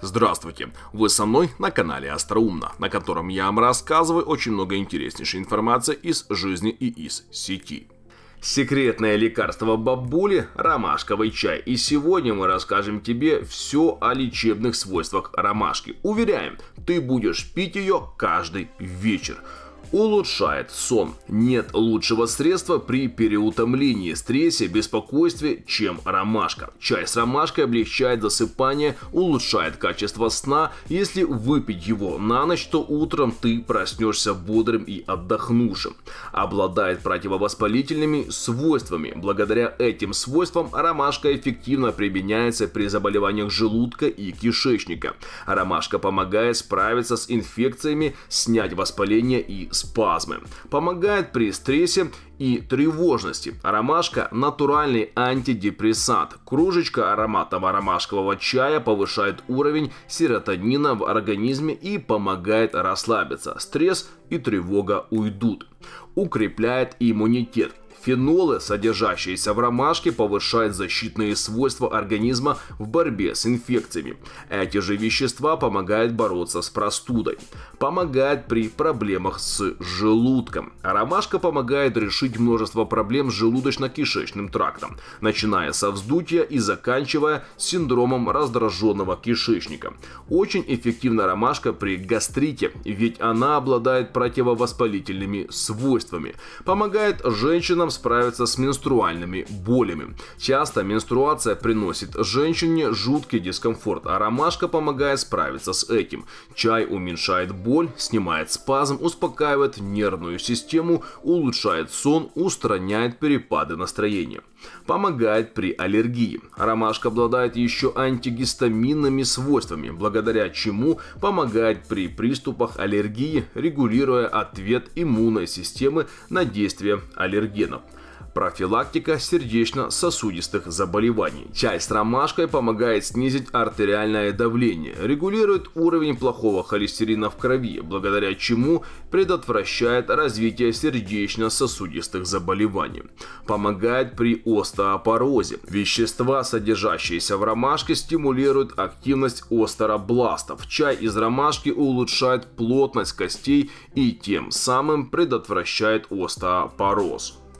Здравствуйте! Вы со мной на канале Остроумно, на котором я вам рассказываю очень много интереснейшей информации из жизни и из сети. Секретное лекарство бабули – ромашковый чай. И сегодня мы расскажем тебе все о лечебных свойствах ромашки. Уверяем, ты будешь пить ее каждый вечер. Улучшает сон. Нет лучшего средства при переутомлении, стрессе, беспокойстве, чем ромашка. Чай с ромашкой облегчает засыпание, улучшает качество сна. Если выпить его на ночь, то утром ты проснешься бодрым и отдохнувшим. Обладает противовоспалительными свойствами. Благодаря этим свойствам ромашка эффективно применяется при заболеваниях желудка и кишечника. Ромашка помогает справиться с инфекциями, снять воспаление и спазмы. Помогает при стрессе и тревожности. Ромашка – натуральный антидепрессант. Кружечка ароматного ромашкового чая повышает уровень серотонина в организме и помогает расслабиться. Стресс и тревога уйдут. Укрепляет иммунитет Фенолы, содержащиеся в ромашке, повышают защитные свойства организма в борьбе с инфекциями. Эти же вещества помогают бороться с простудой, помогают при проблемах с желудком. Ромашка помогает решить множество проблем с желудочно-кишечным трактом, начиная со вздутия и заканчивая синдромом раздраженного кишечника. Очень эффективна ромашка при гастрите, ведь она обладает противовоспалительными свойствами, помогает женщинам способом справиться с менструальными болями. Часто менструация приносит женщине жуткий дискомфорт, а ромашка помогает справиться с этим. Чай уменьшает боль, снимает спазм, успокаивает нервную систему, улучшает сон, устраняет перепады настроения. Помогает при аллергии. Ромашка обладает еще антигистаминными свойствами, благодаря чему помогает при приступах аллергии, регулируя ответ иммунной системы на действие аллергенов. Ромашкина. Профилактика сердечно-сосудистых заболеваний. Чай с ромашкой помогает снизить артериальное давление, регулирует уровень плохого холестерина в крови, благодаря чему предотвращает развитие сердечно-сосудистых заболеваний. Помогает при остеопорозе. Вещества, содержащиеся в ромашке, стимулируют активность остеробластов. Чай из ромашки улучшает плотность костей и тем самым предотвращает остеопороз.